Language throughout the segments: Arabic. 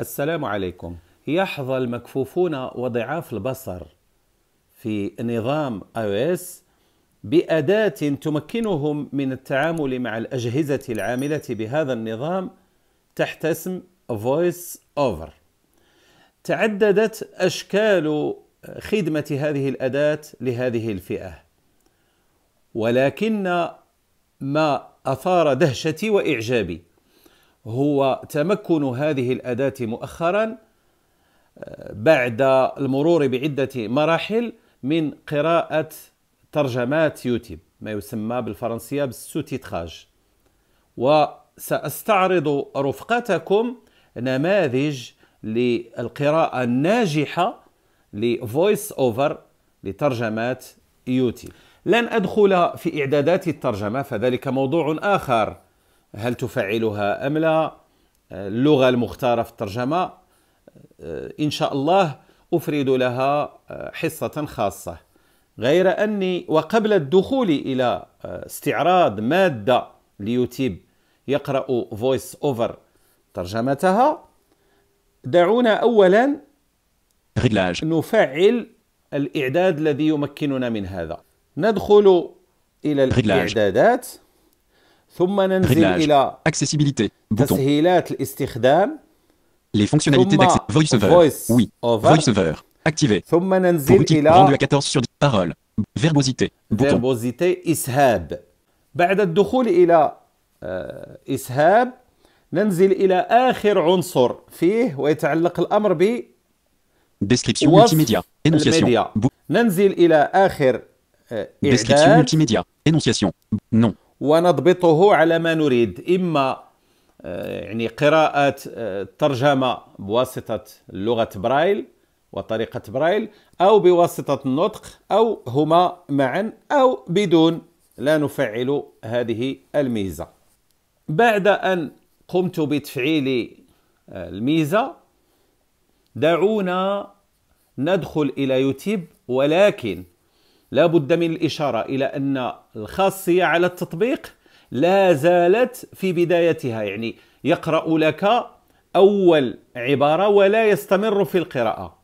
السلام عليكم يحظى المكفوفون وضعاف البصر في نظام iOS بأداة تمكنهم من التعامل مع الأجهزة العاملة بهذا النظام تحت اسم Voice Over تعددت أشكال خدمة هذه الأداة لهذه الفئة ولكن ما أثار دهشتي وإعجابي هو تمكن هذه الأداة مؤخرا آه، بعد المرور بعدة مراحل من قراءة ترجمات يوتيوب ما يسمى بالفرنسية بالسوتيتراج وسأستعرض رفقتكم نماذج للقراءة الناجحة لفويس أوفر لترجمات يوتيوب لن أدخل في إعدادات الترجمة فذلك موضوع آخر هل تفعلها أم لا اللغة المختارة في الترجمة آه، إن شاء الله أفرد لها آه، حصة خاصة غير أني وقبل الدخول إلى آه، استعراض مادة ليوتيوب يقرأ فويس أوفر ترجمتها دعونا أولا نفعل الإعداد الذي يمكننا من هذا ندخل إلى الإعدادات ثم ننزل الى accessibility accessibilité تسهيلات الاستخدام Les fonctionnalités d'accès VoiceOver voice oui VoiceOver activé ثم ننزل إلى rendu à 14 sur 10 parole verbosité verbosité إسهاب بعد الدخول الى إسهاب ننزل الى اخر عنصر فيه ويتعلق الامر ب description multimédia énonciation ننزل الى اخر description multimédia énonciation non ونضبطه على ما نريد إما آه، يعني قراءة الترجمة آه، بواسطة لغة برايل وطريقة برايل أو بواسطة النطق أو هما معا أو بدون لا نفعل هذه الميزة بعد أن قمت بتفعيل آه، الميزة دعونا ندخل إلى يوتيوب ولكن لا بد من الإشارة إلى أن الخاصية على التطبيق لا زالت في بدايتها يعني يقرأ لك أول عبارة ولا يستمر في القراءة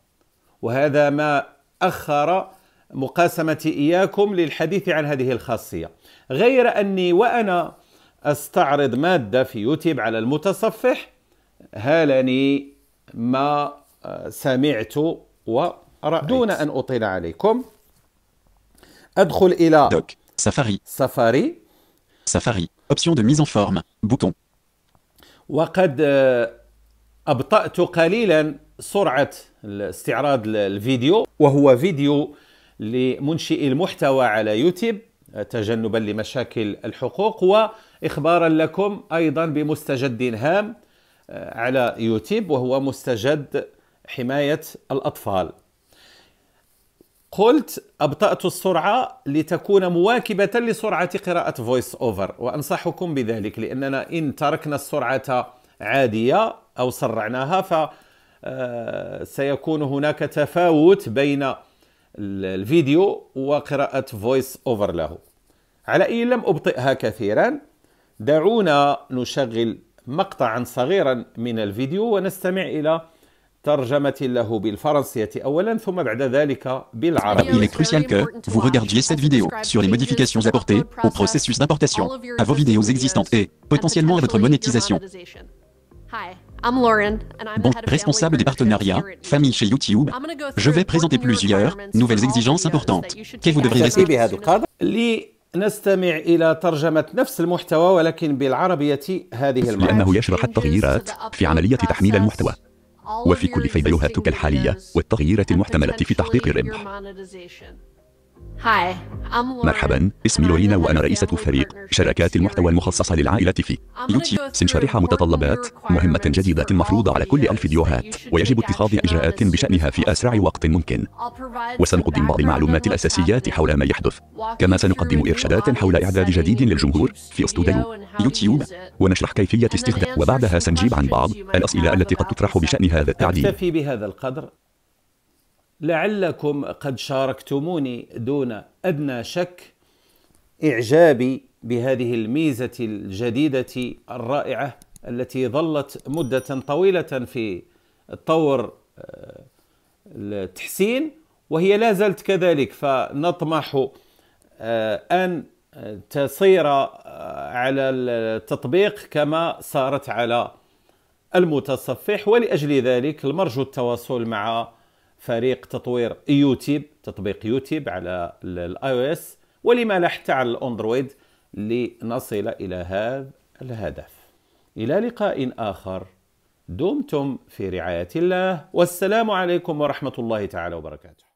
وهذا ما أخر مقاسمة إياكم للحديث عن هذه الخاصية غير أني وأنا أستعرض مادة في يوتيوب على المتصفح هالني ما سمعت ورأيت دون أن أطيل عليكم أدخل إلى دوك سفاري سفاري سفاري اوبسيون دو ميز ان فورم بوتون وقد آه، أبطأت قليلا سرعة استعراض الفيديو وهو فيديو لمنشئي المحتوى على يوتيوب تجنبا لمشاكل الحقوق وإخبارا لكم أيضا بمستجد هام آه، على يوتيوب وهو مستجد حماية الأطفال قلت أبطأت السرعة لتكون مواكبة لسرعة قراءة فويس أوفر وأنصحكم بذلك لأننا إن تركنا السرعة عادية أو سرعناها ف آه، سيكون هناك تفاوت بين الفيديو وقراءة فويس أوفر له على إن لم أبطئها كثيرا دعونا نشغل مقطعا صغيرا من الفيديو ونستمع إلى Il est crucial que vous regardiez cette vidéo sur les modifications apportées au processus d'importation, à vos vidéos existantes et potentiellement à votre monétisation. Bon, responsable des partenariats, famille chez YouTube, je vais présenter plusieurs nouvelles exigences importantes que vous devriez respecter. نستمع لأنه يشرح التغييرات في تحميل المحتوى وفي كل فيديوهاتك الحالية والتغييرات المحتملة في تحقيق الربح مرحبا اسمي لورينا وأنا رئيسة فريق شركات المحتوى المخصصة للعائلة في يوتيوب سنشرح متطلبات مهمة جديدة مفروضة على كل الفيديوهات ويجب اتخاذ إجراءات بشأنها في أسرع وقت ممكن وسنقدم بعض المعلومات الأساسيات حول ما يحدث كما سنقدم إرشادات حول إعداد جديد للجمهور في استوديو يوتيوب ونشرح كيفية استخدام وبعدها سنجيب عن بعض الأسئلة التي قد تطرح بشأن هذا التعليم أكتفي بهذا القدر لعلكم قد شاركتموني دون أدنى شك إعجابي بهذه الميزة الجديدة الرائعة التي ظلت مدة طويلة في طور آه، التحسين وهي لا زالت كذلك فنطمح آه، أن تصير آه، على التطبيق كما صارت على المتصفح ولأجل ذلك المرجو التواصل مع فريق تطوير يوتيوب تطبيق يوتيوب على الاي او اس ولما لا حتى على الاندرويد لنصل الى هذا الهدف الى لقاء اخر دمتم في رعايه الله والسلام عليكم ورحمه الله تعالى وبركاته